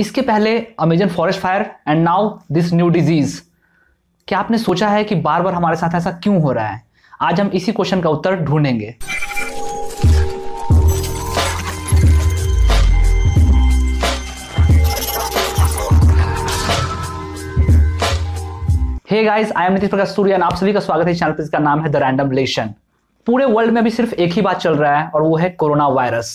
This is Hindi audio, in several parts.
इसके पहले Amazon forest fire and now this new disease क्या आपने सोचा है कि बार बार हमारे साथ ऐसा क्यों हो रहा है आज हम इसी क्वेश्चन का उत्तर ढूंढेंगे hey guys I am Nitish Prakash Surya आप सभी का स्वागत है चैनल पर इसका नाम है द रैंडम लेशन पूरे वर्ल्ड में अभी सिर्फ एक ही बात चल रहा है और वो है कोरोना वायरस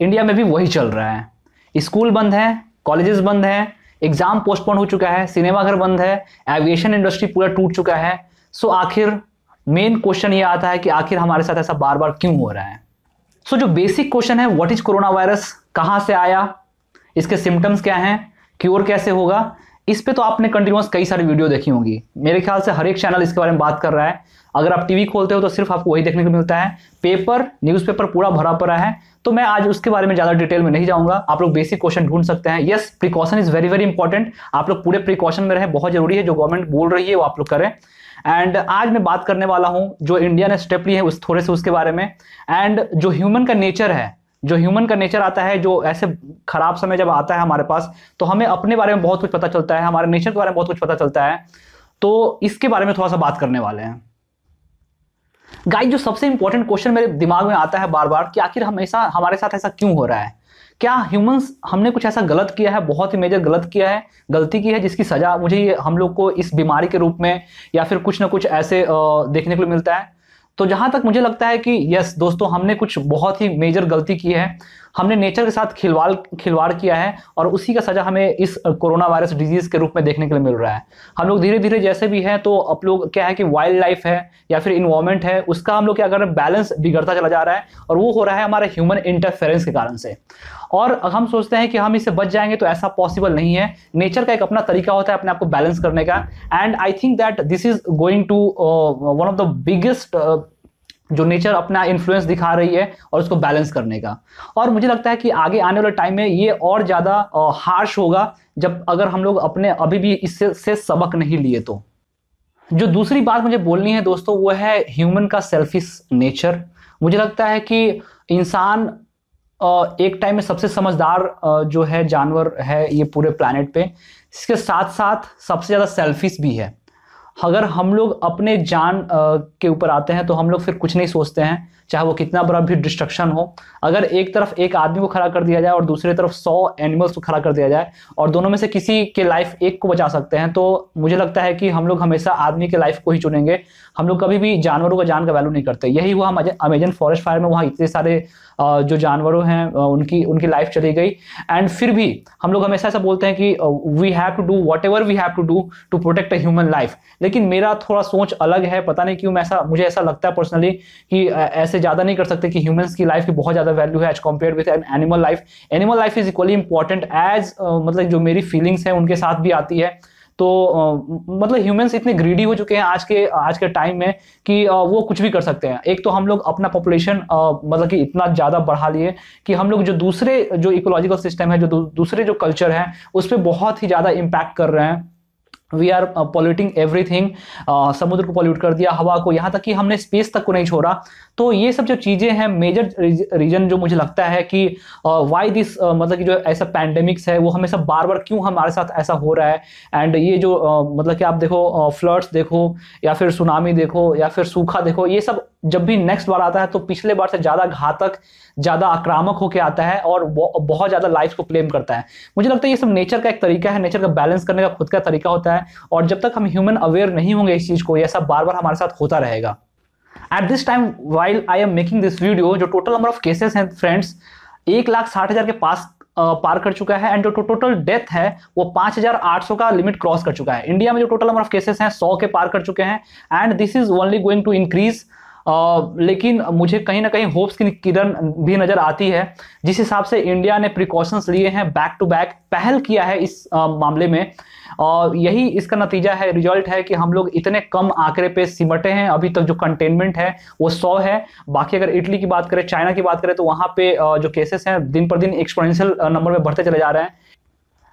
इंडिया में भी वही चल रहा है स्कूल बंद है कॉलेजेस बंद हैं एग्जाम पोस्टपोन हो चुका है सिनेमाघर बंद है एविएशन इंडस्ट्री पूरा टूट चुका है सो आखिर मेन क्वेश्चन ये आता है कि आखिर हमारे साथ ऐसा बार बार क्यों हो रहा है सो so, जो बेसिक क्वेश्चन है व्हाट इज कोरोना वायरस कहाँ से आया इसके सिम्टम्स क्या हैं क्योर कैसे होगा इस पे तो आपने कंटिन्यूस कई सारी वीडियो देखी होंगी मेरे ख्याल से हर एक चैनल इसके बारे में बात कर रहा है अगर आप टीवी खोलते हो तो सिर्फ आपको वही देखने को मिलता है पेपर न्यूज़पेपर पूरा भरा पड़ा है तो मैं आज उसके बारे में ज़्यादा डिटेल में नहीं जाऊंगा आप लोग बेसिक क्वेश्चन ढूंढ सकते हैं yes precaution is very very important आप लोग पूरे प्रिकॉशन में रहें बहुत जरूरी है जो गवर्नमेंट बोल रही है वो आप लोग करें एंड आज मैं बात करने वाला हूँ जो इंडिया ने स्टेप लिए है उस थोड़े से उसके बारे में एंड जो ह्यूमन का नेचर है जो ह्यूमन का नेचर आता है जो ऐसे खराब समय जब आता है हमारे पास तो हमें अपने बारे में बहुत कुछ पता चलता है हमारे नेशन के बारे में बहुत कुछ पता चलता है तो इसके बारे में थोड़ा सा बात करने वाले हैं गाइस जो सबसे इंपॉर्टेंट क्वेश्चन मेरे दिमाग में आता है बार बार कि आखिर हमेशा हमारे साथ ऐसा क्यों हो रहा है क्या ह्यूमंस हमने कुछ ऐसा गलत किया है बहुत ही मेजर गलत किया है गलती की है जिसकी सज़ा मुझे हम लोग को इस बीमारी के रूप में या फिर कुछ ना कुछ ऐसे देखने को मिलता है तो जहां तक मुझे लगता है कि यस दोस्तों हमने कुछ बहुत ही मेजर गलती की है हमने नेचर के साथ खिलवाड़ खिलवाड़ किया है और उसी का सजा हमें इस कोरोना वायरस डिजीज के रूप में देखने के लिए मिल रहा है हम लोग धीरे धीरे जैसे भी हैं तो आप लोग क्या है कि वाइल्ड लाइफ है या फिर इन्वायरमेंट है उसका हम लोग क्या कर रहे हैं बैलेंस बिगड़ता चला जा रहा है और वो हो रहा है हमारे ह्यूमन इंटरफेरेंस के कारण से और हम सोचते हैं कि हम इसे बच जाएंगे तो ऐसा पॉसिबल नहीं है नेचर का एक अपना तरीका होता है अपने आप को बैलेंस करने का and I think that this is going to one of the biggest जो नेचर अपना इन्फ्लुएंस दिखा रही है और उसको बैलेंस करने का और मुझे लगता है कि आगे आने वाले टाइम में ये और ज़्यादा हार्श होगा जब अगर हम लोग अपने अभी भी इससे से सबक नहीं लिए तो जो दूसरी बात मुझे बोलनी है दोस्तों वो है ह्यूमन का सेल्फिश नेचर मुझे लगता है कि इंसान एक टाइम में सबसे समझदार जो है जानवर है ये पूरे प्लानट पे इसके साथ साथ सबसे ज़्यादा सेल्फिश भी है अगर हम लोग अपने जान के ऊपर आते हैं तो हम लोग फिर कुछ नहीं सोचते हैं चाहे वो कितना बड़ा भी डिस्ट्रक्शन हो अगर एक तरफ एक आदमी को खड़ा कर दिया जाए और दूसरी तरफ सौ एनिमल्स को खड़ा कर दिया जाए और दोनों में से किसी के लाइफ एक को बचा सकते हैं तो मुझे लगता है कि हम लोग हमेशा आदमी के लाइफ को ही चुनेंगे हम लोग कभी भी जानवरों का जान का वैल्यू नहीं करते यही हुआ अमेजन फॉरेस्ट फायर में वहाँ इतने सारे जो जानवरों हैं उनकी उनकी लाइफ चली गई एंड फिर भी हम लोग हमेशा ऐसा बोलते हैं कि we have to do whatever we have to do to protect a human life लेकिन मेरा थोड़ा सोच अलग है पता नहीं क्यों मैं ऐसा मुझे ऐसा लगता है पर्सनली कि ऐसे इससे ज़्यादा नहीं कर सकते कि ह्यूमंस की लाइफ की बहुत ज़्यादा वैल्यू है as compare with an animal life animal life is equally important as मतलब जो मेरी फीलिंग्स हैं उनके साथ भी आती है तो uh, मतलब ह्यूमंस इतने ग्रीडी हो चुके हैं आज के आज के टाइम में कि uh, वो कुछ भी कर सकते हैं एक तो हम लोग अपना पॉपुलेशन uh, मतलब कि इतना ज़्यादा बढ़ा लिए कि हम लोग जो दूसरे जो इकोलॉजिकल सिस्टम है जो दूसरे जो कल्चर है उस पर बहुत ही ज़्यादा इम्पैक्ट कर रहे हैं वी आर पॉल्यूटिंग एवरीथिंग समुद्र को पॉल्यूट कर दिया हवा को यहाँ तक कि हमने स्पेस तक को नहीं छोड़ा तो ये सब जो चीज़ें हैं मेजर रीजन जो मुझे लगता है कि वाई uh, दिस uh, मतलब कि जो ऐसा पैंडेमिक्स है वो हमेशा बार बार क्यों हमारे साथ ऐसा हो रहा है एंड ये जो uh, मतलब कि आप देखो फ्लड्स uh, देखो या फिर सुनामी देखो या फिर सूखा देखो ये सब जब भी नेक्स्ट बार आता है तो पिछले बार से ज़्यादा घातक ज़्यादा आक्रामक होकर आता है और बहुत ज़्यादा लाइफ को क्लेम करता है मुझे लगता है ये सब नेचर का एक तरीका है नेचर का बैलेंस करने का खुद का तरीका होता है और जब तक हम ह्यूमन अवेयर नहीं होंगे इस चीज़ को यह सब बार बार हमारे साथ होता रहेगा at this time while I am making this video जो टोटल नंबर ऑफ केसेस हैं फ्रेंड्स एक लाख साठ हज़ार के पास पार कर चुका है एंड जो टोटल डेथ है वो पांच हजार आठ सौ का लिमिट क्रॉस कर चुका है इंडिया में जो टोटल नंबर ऑफ केसेस हैं सौ के पार कर चुके हैं and this is only going to increase लेकिन मुझे कहीं ना कहीं होप्स की किरण भी नज़र आती है जिस हिसाब से इंडिया ने प्रिकॉशंस लिए हैं बैक टू बैक पहल किया है इस मामले में और यही इसका नतीजा है रिजल्ट है कि हम लोग इतने कम आंकड़े पे सिमटे हैं अभी तक जो कंटेनमेंट है वो सौ है बाकी अगर इटली की बात करें चाइना की बात करें तो वहां पे जो केसेस हैं दिन पर दिन एक्सपोनेंशियल नंबर में बढ़ते चले जा रहे हैं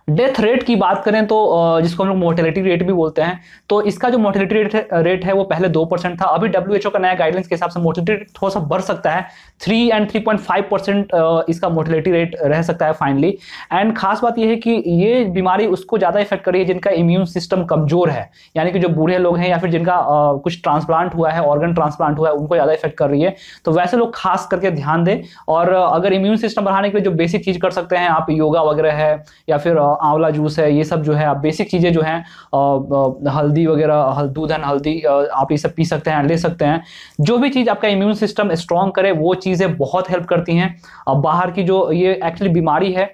डेथ रेट की बात करें तो जिसको हम लोग मोर्टेलिटी रेट भी बोलते हैं तो इसका जो मोर्टेलिटी रेट रेट है वो पहले दो परसेंट था अभी डब्ल्यू का नया गाइडलाइंस के हिसाब से मोर्टेलिटी रेट थोड़ा सा बढ़ सकता है three and three point five percent इसका मोर्टेलिटी रेट रह सकता है फाइनली एंड खास बात यह है कि ये बीमारी उसको ज़्यादा इफेक्ट कर रही है जिनका इम्यून सिस्टम कमजोर है यानी कि जो बूढ़े लोग हैं या फिर जिनका कुछ ट्रांसप्लांट हुआ है ऑर्गन ट्रांसप्लांट हुआ है उनको ज़्यादा इफेक्ट कर रही है तो वैसे लोग खास करके ध्यान दें और अगर इम्यून सिस्टम बढ़ाने के लिए जो बेसिक चीज़ कर सकते हैं आप योगा वगैरह है या फिर आंवला जूस है ये सब जो है आप बेसिक चीज़ें जो हैं हल्दी वगैरह दूध एंड हल्दी आप ये सब पी सकते हैं ले सकते हैं जो भी चीज़ आपका इम्यून सिस्टम स्ट्रॉन्ग करे वो चीज़ें बहुत हेल्प करती हैं बाहर की जो ये एक्चुअली बीमारी है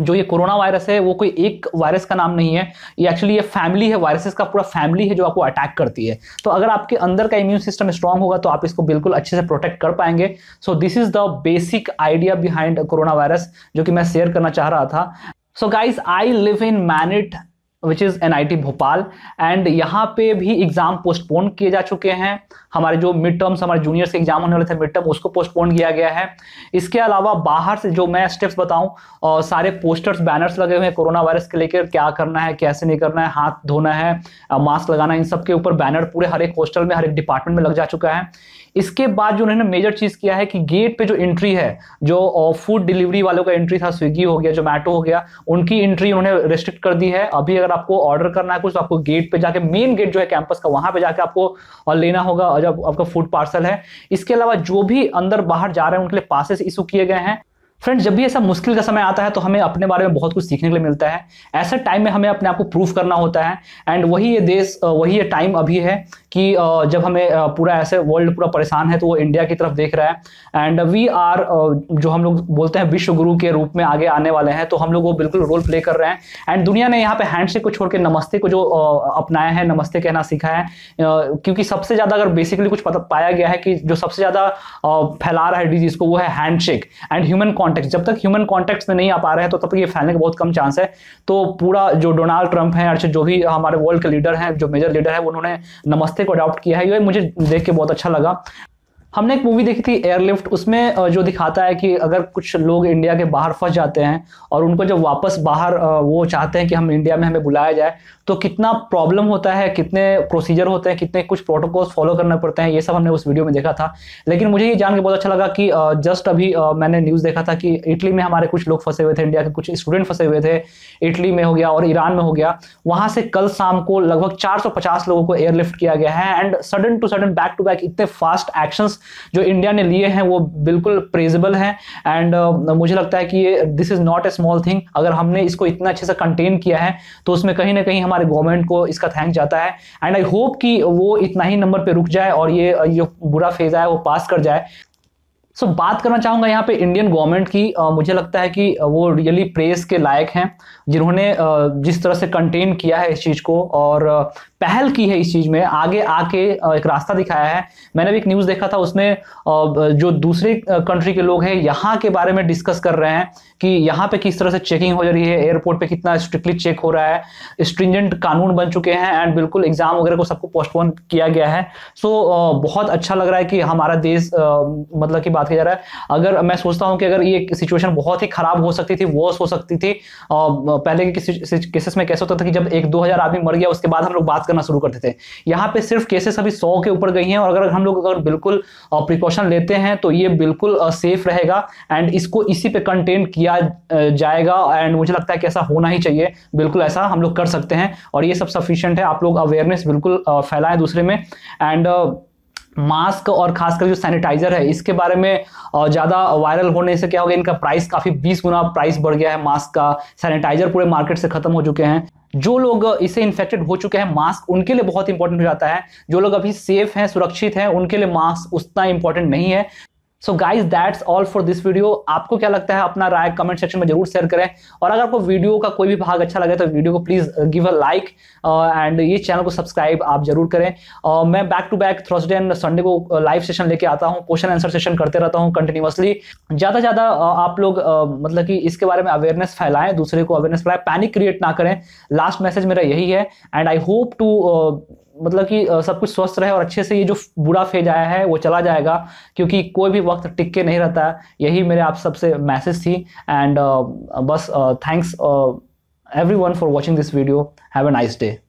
जो ये कोरोना वायरस है वो कोई एक वायरस का नाम नहीं है ये एक्चुअली ये फैमिली है वायरसेस का पूरा फैमिली है जो आपको अटैक करती है तो अगर आपके अंदर का इम्यून सिस्टम स्ट्रांग होगा तो आप इसको बिल्कुल अच्छे से प्रोटेक्ट कर पाएंगे so this is the basic idea behind corona virus जो कि मैं शेयर करना चाह रहा था so guys I live in MANIT which is N I T Bhopal and यहाँ पे भी एग्जाम पोस्टपोन किए जा चुके हैं हमारे जो मिड टर्म्स हमारे जूनियर्स के एग्जाम होने वाले थे मिड टर्म उसको पोस्टपोन किया गया है इसके अलावा बाहर से जो मैं स्टेप्स बताऊं और सारे पोस्टर्स बैनर्स लगे हुए हैं कोरोना वायरस के लेकर क्या करना है कैसे नहीं करना है हाथ धोना है मास्क लगाना इन सब के ऊपर बैनर पूरे हर एक हॉस्टल में हर एक डिपार्टमेंट में लग जा चुका है इसके बाद जो उन्होंने मेजर चीज़ किया है कि गेट पे जो एंट्री है जो फूड डिलीवरी वालों का एंट्री था स्विगी हो गया जोमेटो हो गया उनकी एंट्री उन्होंने रिस्ट्रिक्ट कर दी है अभी अगर आपको ऑर्डर करना है कुछ तो आपको गेट पे जाके मेन गेट जो है कैंपस का वहां पे जाके आपको और लेना होगा जब आपका फूड पार्सल है इसके अलावा जो भी अंदर बाहर जा रहे हैं उनके लिए पासेस इशू किए गए हैं फ्रेंड्स जब भी ऐसा मुश्किल का समय आता है तो हमें अपने बारे में बहुत कुछ सीखने के लिए मिलता है ऐसे टाइम में हमें अपने आप को प्रूव करना होता है एंड वही ये देश वही ये टाइम अभी है कि जब हमें पूरा ऐसे वर्ल्ड पूरा परेशान है तो वो इंडिया की तरफ देख रहा है एंड वी आर जो हम लोग बोलते हैं विश्व गुरु के रूप में आगे आने वाले हैं तो हम लोग वो बिल्कुल रोल प्ले कर रहे हैं एंड दुनिया ने यहाँ पे हैंडशेक को छोड़ के नमस्ते को जो अपनाया है नमस्ते कहना सीखा है क्योंकि सबसे ज़्यादा अगर बेसिकली कुछ पता पाया गया है कि जो सबसे ज़्यादा फैला रहा है डिजीज़ को वो है हैंडशेक एंड ह्यूमन कॉन्टेक्ट जब तक ह्यूमन कॉन्टेक्ट में नहीं आ पा रहे हैं तो तब तक ये फैलने का बहुत कम चांस है तो पूरा जो डोनाल्ड ट्रंप है अच्छा जो भी हमारे वर्ल्ड के लीडर हैं जो मेजर लीडर है उन्होंने नमस्ते को अडॉप्ट किया है ये मुझे देख के बहुत अच्छा लगा हमने एक मूवी देखी थी एयरलिफ्ट उसमें जो दिखाता है कि अगर कुछ लोग इंडिया के बाहर फंस जाते हैं और उनको जब वापस बाहर वो चाहते हैं कि हम इंडिया में हमें बुलाया जाए तो कितना प्रॉब्लम होता है कितने प्रोसीजर होते हैं कितने कुछ प्रोटोकॉल्स फॉलो करना पड़ते हैं ये सब हमने उस वीडियो में देखा था लेकिन मुझे ये जान के बहुत अच्छा लगा कि जस्ट अभी मैंने न्यूज़ देखा था कि इटली में हमारे कुछ लोग फंसे हुए थे इंडिया के कुछ स्टूडेंट फंसे हुए थे इटली में हो गया और ईरान में हो गया वहाँ से कल शाम को लगभग चार लोगों को एयरलिफ्ट किया गया है and sudden to sudden back to back इतने फास्ट एक्शंस जो इंडिया ने लिए हैं वो बिल्कुल प्रेजेबल हैं एंड uh, मुझे लगता है कि ये this is not a small thing अगर हमने इसको इतना अच्छे से कंटेन किया है तो उसमें कहीं ना कहीं हमारे गवर्नमेंट को इसका थैंक जाता है एंड आई होप कि वो इतना ही नंबर पर रुक जाए और ये जो बुरा फेज आया वो पास कर जाए सो so, बात करना चाहूँगा यहाँ पे इंडियन गवर्नमेंट की आ, uh, मुझे लगता है कि uh, वो रियली प्रेस के लायक हैं जिन्होंने जिस तरह से कंटेन किया है इस चीज़ को और पहल की है इस चीज में आगे आके एक रास्ता दिखाया है मैंने भी एक न्यूज देखा था उसमें जो दूसरे कंट्री के लोग हैं यहाँ के बारे में डिस्कस कर रहे हैं कि यहाँ पे किस तरह से चेकिंग हो रही है एयरपोर्ट पे कितना स्ट्रिक्टली चेक हो रहा है स्ट्रिंजेंट कानून बन चुके हैं एंड बिल्कुल एग्जाम वगैरह को सबको पोस्टपोन किया गया है सो so, बहुत अच्छा लग रहा है कि हमारा देश मतलब की बात किया जा रहा है अगर मैं सोचता हूँ कि अगर ये सिचुएशन बहुत ही खराब हो सकती थी वर्स हो सकती थी पहले के केसेस में कैसे होता था कि जब एक दो आदमी मर गया उसके बाद हम लोग बात करना शुरू करते थे यहाँ पे सिर्फ केसेस अभी सौ के ऊपर गई हैं और अगर हम लोग अगर बिल्कुल प्रिकॉशन लेते हैं तो ये बिल्कुल सेफ रहेगा एंड इसको इसी पे कंटेन किया जाएगा एंड मुझे लगता है कि ऐसा होना ही चाहिए बिल्कुल ऐसा हम लोग कर सकते हैं और ये सब सफिशियंट है आप लोग अवेयरनेस बिल्कुल फैलाएं दूसरे में एंड मास्क और खासकर जो सैनिटाइजर है इसके बारे में ज़्यादा वायरल होने से क्या हो गया इनका प्राइस काफ़ी बीस गुना प्राइस बढ़ गया है मास्क का सैनिटाइजर पूरे मार्केट से खत्म हो चुके हैं जो लोग इसे इन्फेक्टेड हो चुके हैं मास्क उनके लिए बहुत इंपॉर्टेंट हो जाता है जो लोग अभी सेफ हैं सुरक्षित हैं उनके लिए मास्क उतना इंपॉर्टेंट नहीं है so guys that's all for this video आपको क्या लगता है अपना राय कमेंट सेक्शन में जरूर शेयर करें और अगर आपको वीडियो का कोई भी भाग अच्छा लगे तो वीडियो को please give a like and ये चैनल को सब्सक्राइब आप जरूर करें और uh, मैं back to back Thursday and Sunday को लाइव uh, सेशन लेके आता हूँ क्वेश्चन आंसर सेशन करते रहता हूँ कंटिन्यूसली ज्यादा ज्यादा uh, आप लोग uh, मतलब कि इसके बारे में अवेयरनेस फैलाएं दूसरे को अवेयरनेस फैलाएं पैनिक क्रिएट ना करें लास्ट मैसेज मेरा यही है एंड आई होप टू मतलब कि सब कुछ स्वस्थ रहे और अच्छे से ये जो बुरा फेज आया है वो चला जाएगा क्योंकि कोई भी वक्त टिक के नहीं रहता है यही मेरे आप सबसे मैसेज थी एंड बस thanks everyone for watching this video have a nice day